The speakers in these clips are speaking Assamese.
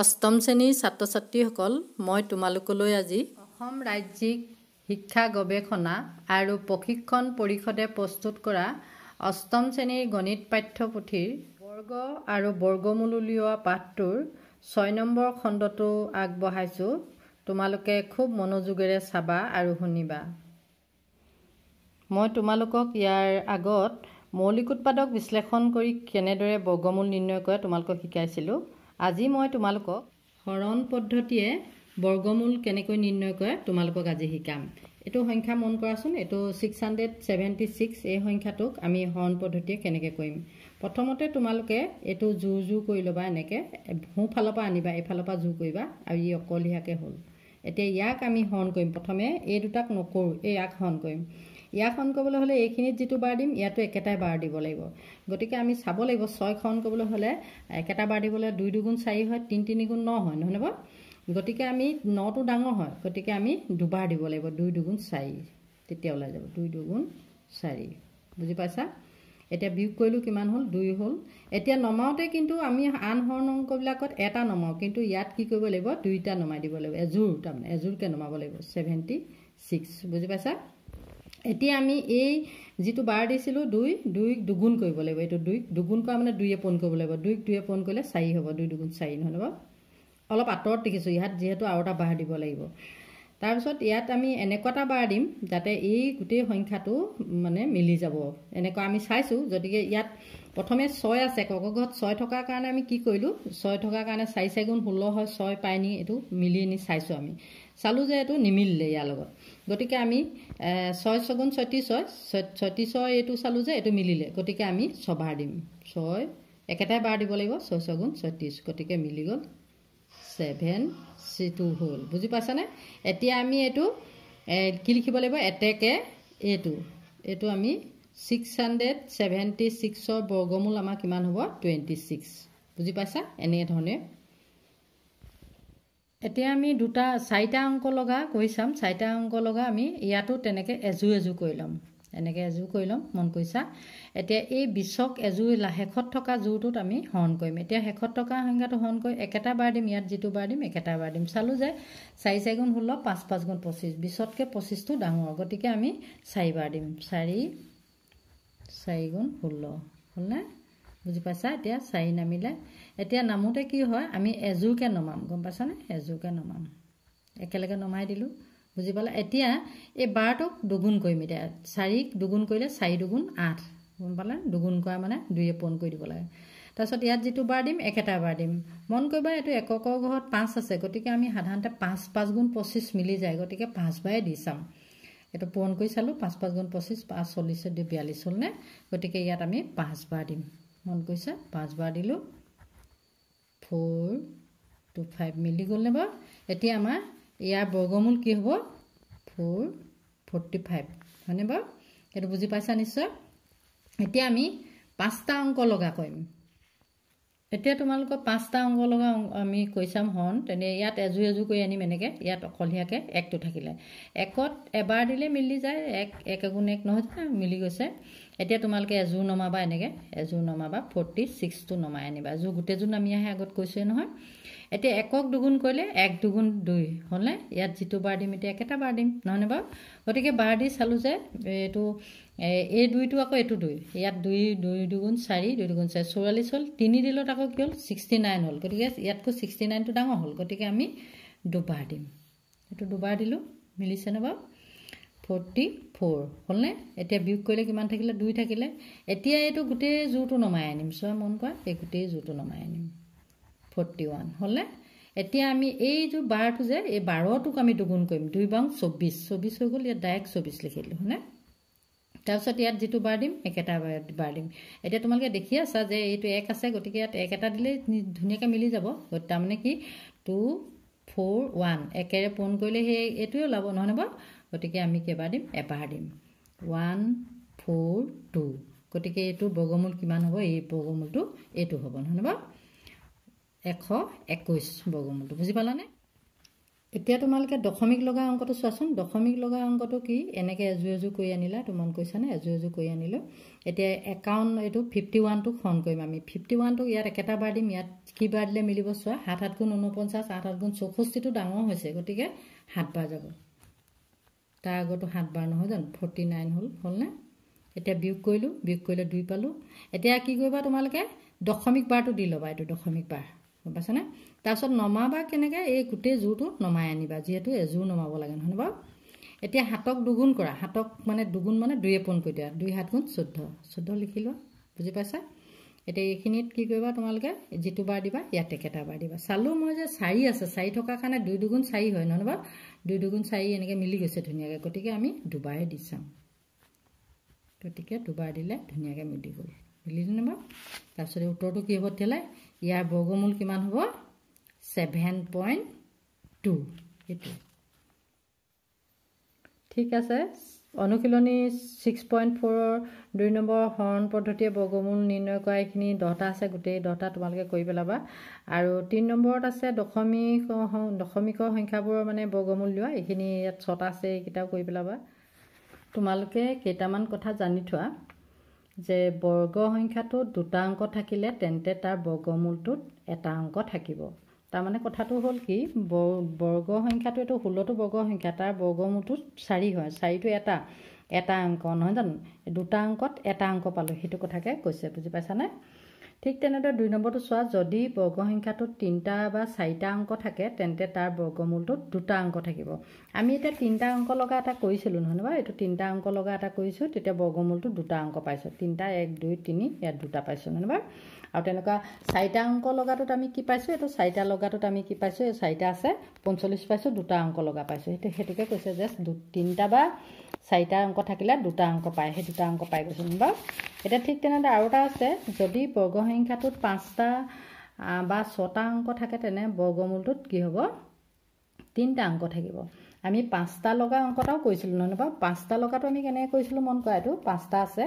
অষ্টম শ্ৰেণীৰ ছাত্ৰ ছাত্ৰীসকল মই তোমালোকলৈ আজি অসম ৰাজ্যিক শিক্ষা গৱেষণা আৰু প্ৰশিক্ষণ পৰিষদে প্ৰস্তুত কৰা অষ্টম শ্ৰেণীৰ গণিত পাঠ্যপুথিৰ বৰ্গ আৰু বৰ্গমূল উলিওৱা পাঠটোৰ ছয় নম্বৰ খণ্ডটো আগবঢ়াইছোঁ তোমালোকে খুব মনোযোগেৰে চাবা আৰু শুনিবা মই তোমালোকক ইয়াৰ আগত মৌলিক উৎপাদক বিশ্লেষণ কৰি কেনেদৰে বৰ্গমূল নিৰ্ণয় কৰে তোমালোকক শিকাইছিলোঁ আজি মই তোমালোকক হৰণ পদ্ধতিয়ে বৰ্গমূল কেনেকৈ নিৰ্ণয় কৰে তোমালোকক আজি শিকাম এইটো সংখ্যা মন কৰাচোন এইটো ছিক্স হাণ্ড্ৰেড ছেভেণ্টি ছিক্স এই সংখ্যাটোক আমি হৰণ পদ্ধতিয়ে কেনেকৈ কৰিম প্ৰথমতে তোমালোকে এইটো জোৰ জোৰ কৰি ল'বা এনেকৈ সোঁফালৰ পৰা আনিবা এইফালৰ পৰা জোৰ কৰিবা আৰু ই অকলশীয়াকৈ হ'ল এতিয়া ইয়াক আমি হৰণ কৰিম প্ৰথমে এই দুটাক নকৰোঁ এই ইয়াক হৰণ কৰিম ইয়াক অন কৰিবলৈ হ'লে এইখিনিত যিটো বাৰ দিম ইয়াতো একেটাই বাৰ দিব লাগিব গতিকে আমি চাব লাগিব ছয়শ অন কৰিবলৈ হ'লে একেটা বাৰ দিবলৈ দুই দুগুণ চাৰি হয় তিনি তিনিগুণ ন হয় নহয় নহয় গতিকে আমি নটো ডাঙৰ হয় গতিকে আমি দুবাৰ দিব লাগিব দুই দুগুণ চাৰি তেতিয়া ওলাই যাব দুই দুগুণ চাৰি বুজি পাইছা এতিয়া বিয়োগ কৰিলোঁ কিমান হ'ল দুই হ'ল এতিয়া নমাওঁতে কিন্তু আমি আন হৰণ অংকবিলাকত এটা নমাওঁ কিন্তু ইয়াত কি কৰিব লাগিব দুইটা নমাই দিব লাগিব এযোৰ তাৰমানে এযোৰকৈ নমাব লাগিব ছেভেণ্টি ছিক্স বুজি পাইছা এতিয়া আমি এই যিটো বাৰ দিছিলোঁ দুই দুইক দুগুণ কৰিব লাগিব এইটো দুইক দুগুণ কৰা মানে দুয়ে পোন কৰিব লাগিব দুইক দুয়ে পোন কৰিলে চাৰি হ'ব দুই দুগুণ চাৰি নহয় নহ'ব অলপ আঁতৰত দেখিছোঁ ইয়াত যিহেতু আৰু এটা বাৰ দিব লাগিব তাৰপিছত ইয়াত আমি এনেকুৱা এটা বাৰ দিম যাতে এই গোটেই সংখ্যাটো মানে মিলি যাব এনেকুৱা আমি চাইছোঁ গতিকে ইয়াত প্ৰথমে ছয় আছে কক ঘৰত ছয় থকাৰ কাৰণে আমি কি কৰিলোঁ ছয় থকাৰ কাৰণে চাৰি চাৰিগুণ ষোল্ল হয় ছয় পাই নি এইটো মিলি নি চাইছোঁ আমি চালোঁ যে এইটো নিমিলিলে ইয়াৰ লগত গতিকে আমি ছয় ছগুণ ছয়ত্ৰিছ হয় ছয়ত্ৰিছ হয় এইটো চালোঁ যে এইটো মিলিলে গতিকে আমি ছবাৰ দিম ছয় একেটাই বাৰ দিব লাগিব ছয় ছগুণ ছয়ত্ৰিছ গতিকে মিলি গ'ল ছেভেন চি টু হ'ল বুজি পাইছানে এতিয়া আমি এইটো কি লিখিব লাগিব এটেকে এইটো এইটো আমি ছিক্স হাণ্ড্ৰেড ছেভেণ্টি ছিক্সৰ বৰ্গমূল আমাৰ কিমান হ'ব টুৱেণ্টি ছিক্স বুজি পাইছা এনেধৰণে এতিয়া আমি দুটা চাৰিটা অংক লগা কৰি চাম চাৰিটা অংক লগা আমি ইয়াতো তেনেকৈ এযোৰ এযোৰ কৰি ল'ম এনেকৈ এযোৰ কৰি ল'ম মন কৰিছা এতিয়া এই বিছক এযোৰ শেষত থকা জোৰটোত আমি হৰণ কৰিম এতিয়া শেষত থকা সংখ্যাটো হৰণ কৰি একেটা বাৰ দিম ইয়াত যিটো বাৰ দিম একেটা বাৰ দিম চালোঁ যে চাৰি চাৰিগুণ ষোল্ল পাঁচ পাঁচ গুণ পঁচিছ বিছতকৈ পঁচিছটো ডাঙৰ গতিকে আমি চাৰিবাৰ দিম চাৰি চাৰিগুণ ষোল্ল হ'লনে বুজি পাইছা এতিয়া চাৰি নামিলে এতিয়া নামোতে কি হয় আমি এযোৰকৈ নমাম গম পাইছানে এযোৰকৈ নমাম একেলগে নমাই দিলোঁ বুজি পালে এতিয়া এই বাৰটোক দুগুণ কৰিম এতিয়া চাৰিক দুগুণ কৰিলে চাৰি দুগুণ আঠ গম পালে দুগুণ কৰা মানে দুয়ে পূৰণ কৰি দিব লাগে তাৰপিছত ইয়াত যিটো বাৰ দিম একেটা বাৰ দিম মন কৰিবা এইটো এককৰ ঘৰত পাঁচ আছে গতিকে আমি সাধাৰণতে পাঁচ পাঁচ গুণ পঁচিছ মিলি যায় গতিকে পাঁচ বাৰে দি চাম এইটো পূৰণ কৰি চালোঁ পাঁচ পাঁচ গুণ পঁচিছ পাঁচ চল্লিছ দি বিয়াল্লিছ হ'লনে গতিকে ইয়াত আমি পাঁচ বাৰ দিম মন কৈছে পাঁচবাৰ দিলোঁ ফ'ৰ টু ফাইভ মিলি গ'লনে বাৰু এতিয়া আমাৰ ইয়াৰ বৰ্গমূল কি হ'ব ফ'ৰ ফৰ্টি ফাইভ হয়নে বাৰু সেইটো বুজি পাইছা নিশ্চয় এতিয়া আমি পাঁচটা অংক লগা কৰিম এতিয়া তোমালোকৰ পাঁচটা অংক লগা আমি কৈ চাম হন তেনে ইয়াত এযোৰ এযোৰ কৰি আনিম এনেকৈ ইয়াত অকলশীয়াকৈ একটো থাকিলে একত এবাৰ দিলে মিলি যায় এক এক এগুণ এক নহয় মিলি গৈছে এতিয়া তোমালোকে এযোৰ নমাবা এনেকৈ এযোৰ নমাবা ফৰ্টি ছিক্সটো নমাই আনিবা এযোৰ গোটেইযোৰ নামি আহে আগত কৈছোৱে নহয় এতিয়া একক দুগুণ কৰিলে এক দুগুণ দুই হ'লনে ইয়াত যিটো বাৰ দিম এতিয়া একেটা বাৰ দিম নহয়নে বাৰু গতিকে বাৰ দি চালোঁ যে এইটো এই দুইটো আকৌ এইটো দুই ইয়াত দুই দুই দুগুণ চাৰি দুই দুগুণ চাৰি চৌৰাল্লিছ হ'ল তিনি দিলত আকৌ কি হ'ল ছিক্সটি নাইন হ'ল গতিকে ইয়াতকৈ ছিক্সটি নাইনটো ডাঙৰ হ'ল গতিকে আমি দুবাৰ দিম এইটো দুবাৰ দিলোঁ মিলিছেনে বাৰু ফৰ্টি ফ'ৰ হ'লনে এতিয়া বিয়োগ কৰিলে কিমান থাকিলে দুই থাকিলে এতিয়া এইটো গোটেই জোৰটো নমাই আনিম ছয় মন কৰা এই গোটেই জোৰটো নমাই আনিম ফৰ্টি ওৱান হ'লনে এতিয়া আমি এইযোৰ বাৰটো যে এই বাৰটোক আমি দুগুণ কৰিম দুই বাং চৌব্বিছ চৌব্বিছ হৈ গ'ল ইয়াত ডাইৰেক্ট চৌব্বিছ লিখিলোঁ হ'লনে তাৰপিছত ইয়াত যিটো বাৰ দিম একেটা বাৰ দিম এতিয়া তোমালোকে দেখি আছা যে এইটো এক আছে গতিকে ইয়াত এক এটা দিলেই ধুনীয়াকৈ মিলি যাব তাৰমানে কি টু ফ'ৰ ওৱান একেৰে পোন কৰিলে সেই এইটোৱে ওলাব নহয় বাৰু গতিকে আমি কেইবাৰ দিম এবাৰ দিম ওৱান ফ'ৰ টু গতিকে এইটো বগমূল কিমান হ'ব এই বগমূলটো এইটো হ'ব নহয় বাৰু এশ একৈছ বগমূলটো বুজি পালানে এতিয়া তোমালোকে দশমিক লগা অংকটো চোৱাচোন দশমিক লগা অংকটো কি এনেকৈ এযোৰ এযোৰ কৰি আনিলা তোমাক কৈছানে এযোৰ এযোৰ কৰি আনিলোঁ এতিয়া একাউণ্ট এইটো ফিফটি ওৱানটোক ফোন কৰিম আমি ফিফটি ওৱানটোক ইয়াত একেটা বাৰ দিম ইয়াত কি বাৰ দিলে মিলিব চোৱা সাত সাত গুণ ঊনপঞ্চাছ আঠ সাত গুণ চৌষষ্ঠিটো ডাঙৰ হৈছে গতিকে সাত বাৰ যাব তাৰ আগতো বাৰ নহয় জানো ফৰ্টি নাইন হ'ল হ'লনে এতিয়া বিয়োগ কৰিলোঁ বিয়োগ কৰিলে দুই পালোঁ এতিয়া কি কৰিবা তোমালোকে দশমিক বাৰটো দি ল'বা এইটো দশমিক বাৰ গম পাইছানে তাৰপিছত নমাবা কেনেকৈ এই গোটেই জোৰটো নমাই আনিবা যিহেতু এযোৰ নমাব লাগে নহয় বাৰু এতিয়া হাতক দুগুণ কৰা হাতক মানে দুগুণ মানে দুয়ে পোন কৰি দিয়া দুই সাত গুণ চৈধ্য চৈধ্য লিখি লোৱা বুজি পাইছা এতিয়া এইখিনিত কি কৰিবা তোমালোকে যিটো বাৰ দিবা ইয়াত একেটা বাৰ দিবা চালোঁ মই যে চাৰি আছে চাৰি থকাৰ কাৰণে দুই দুগুণ চাৰি হয় নহয় বাৰু দুই দুগুণ চাৰি এনেকৈ মিলি গৈছে ধুনীয়াকৈ গতিকে আমি দুবাৰহে দি চাওঁ গতিকে দুবাৰ দিলে ধুনীয়াকৈ মিলি গ'ল মিলি নে বাৰু তাৰপিছতে উত্তৰটো কি হ'ব তেতিয়াহ'লে ইয়াৰ বৰ্গমূল কিমান হ'ব ছেভেন পইণ্ট টু এইটো ঠিক আছে অনুশীলনী ছিক্স পইণ্ট ফ'ৰৰ দুই নম্বৰ শৰণ পদ্ধতিয়ে বৰ্গমূল নিৰ্ণয় কৰা এইখিনি দহটা আছে গোটেই দহটা তোমালোকে কৰি পেলাবা আৰু তিনি নম্বৰত আছে দশমিক দশমিকৰ সংখ্যাবোৰৰ মানে বৰ্গমূল লোৱা এইখিনি ইয়াত ছটা আছে এইকেইটাও কৰি পেলাবা তোমালোকে কেইটামান কথা জানি থোৱা যে বৰ্গ সংখ্যাটোত দুটা অংক থাকিলে তেন্তে তাৰ বৰ্গমূলটোত এটা অংক থাকিব তাৰমানে কথাটো হ'ল কি ব বৰ্গ সংখ্যাটো এইটো ষোল্লটো বৰ্গ সংখ্যা তাৰ বৰ্গমূলটো চাৰি হয় চাৰিটো এটা এটা অংক নহয় জানো দুটা অংকত এটা অংক পালোঁ সেইটো কথাকে কৈছে বুজি পাইছানে ঠিক তেনেদৰে দুই নম্বৰটো চোৱা যদি বৰ্গ সংখ্যাটোত তিনিটা বা চাৰিটা অংক থাকে তেন্তে তাৰ বৰ্গমূলটোত দুটা অংক থাকিব আমি এতিয়া তিনিটা অংক লগা এটা কৰিছিলোঁ নহয় নহয় এইটো তিনিটা অংক লগা এটা কৰিছোঁ তেতিয়া বৰ্গমূলটো দুটা অংক পাইছোঁ তিনিটা এক দুই তিনি ইয়াত দুটা পাইছোঁ নহয় বাৰু আৰু তেনেকুৱা চাৰিটা অংক লগাটোত আমি কি পাইছোঁ এইটো চাৰিটা লগাটোত আমি কি পাইছোঁ এই চাৰিটা আছে পঞ্চল্লিছ পাইছোঁ দুটা অংক লগা পাইছোঁ সেইটো সেইটোকে কৈছে যে তিনিটা বা চাৰিটা অংক থাকিলে দুটা অংক পায় সেই দুটা অংক পাই গৈছোঁ বাৰু এতিয়া ঠিক তেনেদৰে আৰু এটা আছে যদি বৰ্গ সংখ্যাটোত পাঁচটা বা ছটা অংক থাকে তেনে বৰ্গমূলটোত কি হ'ব তিনিটা অংক থাকিব আমি পাঁচটা লগা অংকটাও কৈছিলোঁ নহয় নহয় বাৰু পাঁচটা লগাটো আমি কেনেকৈ কৈছিলোঁ মন কৰা এইটো পাঁচটা আছে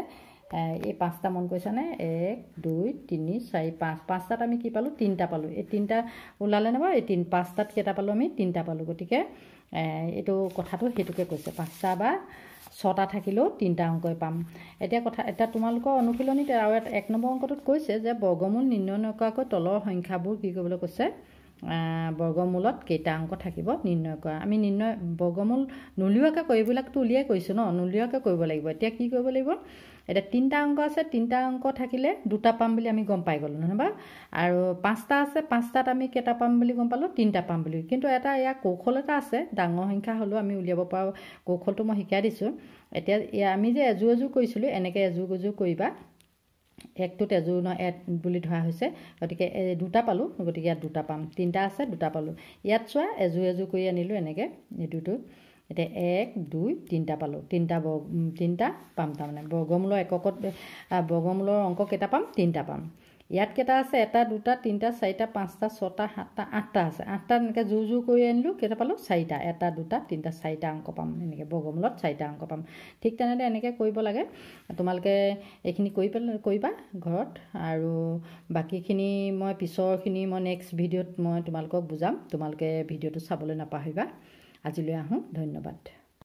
এই পাঁচটা মন কৈছেনে এক দুই তিনি চাৰি পাঁচ পাঁচটাত আমি কি পালোঁ তিনিটা পালোঁ এই তিনিটা ওলালেনে বাৰু এই তিনি পাঁচটাত কেইটা পালোঁ আমি তিনিটা পালোঁ গতিকে এইটো কথাটো সেইটোকে কৈছে পাঁচটা বা ছটা থাকিলেও তিনিটা অংকই পাম এতিয়া কথা এতিয়া তোমালোকৰ অনুশীলনীত আৰু এক নম্বৰ অংকটোত কৈছে যে বৰ্গমূল নিৰ্ণয় নকৰাকৈ তলৰ সংখ্যাবোৰ কি কৰিবলৈ কৈছে বৰ্গমূলত কেইটা অংক থাকিব নিৰ্ণয় কৰা আমি নিৰ্ণয় বৰ্গমূল নোলোৱাকৈ কৰিবিলাকতো উলিয়াই কৰিছোঁ ন নোলোৱাকৈ কৰিব লাগিব এতিয়া কি কৰিব লাগিব এতিয়া তিনিটা অংক আছে তিনিটা অংক থাকিলে দুটা পাম বুলি আমি গম পাই গ'লোঁ নহয় বা আৰু পাঁচটা আছে পাঁচটাত আমি কেইটা পাম বুলি গম পালোঁ তিনিটা পাম বুলি কিন্তু এটা ইয়াৰ কৌশল এটা আছে ডাঙৰ সংখ্যা হ'লেও আমি উলিয়াব পৰা কৌশলটো মই শিকাই দিছোঁ এতিয়া আমি যে এযোৰ এযোৰ কৰিছিলোঁ এনেকৈ এযোৰ এযোৰ কৰিবা একটোত এযোৰ ন এড বুলি ধৰা হৈছে গতিকে দুটা পালোঁ গতিকে ইয়াত দুটা পাম তিনিটা আছে দুটা পালোঁ ইয়াত চোৱা এযোৰ এযোৰ কৰি আনিলোঁ এনেকৈ এইটোতো এতিয়া এক দুই তিনিটা পালোঁ তিনিটা বৰ তিনিটা পাম তাৰমানে বৰ্গমূলৰ এককত বৰ্গমূলৰ অংক কেইটা পাম তিনিটা পাম ইয়াত কেইটা আছে এটা দুটা তিনিটা চাৰিটা পাঁচটা ছটা সাতটা আঠটা আছে আঠটা এনেকৈ জোৰ জোৰ কৰি আনিলোঁ কেইটা পালোঁ চাৰিটা এটা দুটা তিনিটা চাৰিটা অংক পাম এনেকৈ বগমূলত চাৰিটা অংক পাম ঠিক তেনেদৰে এনেকৈ কৰিব লাগে তোমালোকে এইখিনি কৰি পেলাই কৰিবা ঘৰত আৰু বাকীখিনি মই পিছৰখিনি মই নেক্সট ভিডিঅ'ত মই তোমালোকক বুজাম তোমালোকে ভিডিঅ'টো চাবলৈ নাপাহৰিবা আজিলৈ আহোঁ ধন্যবাদ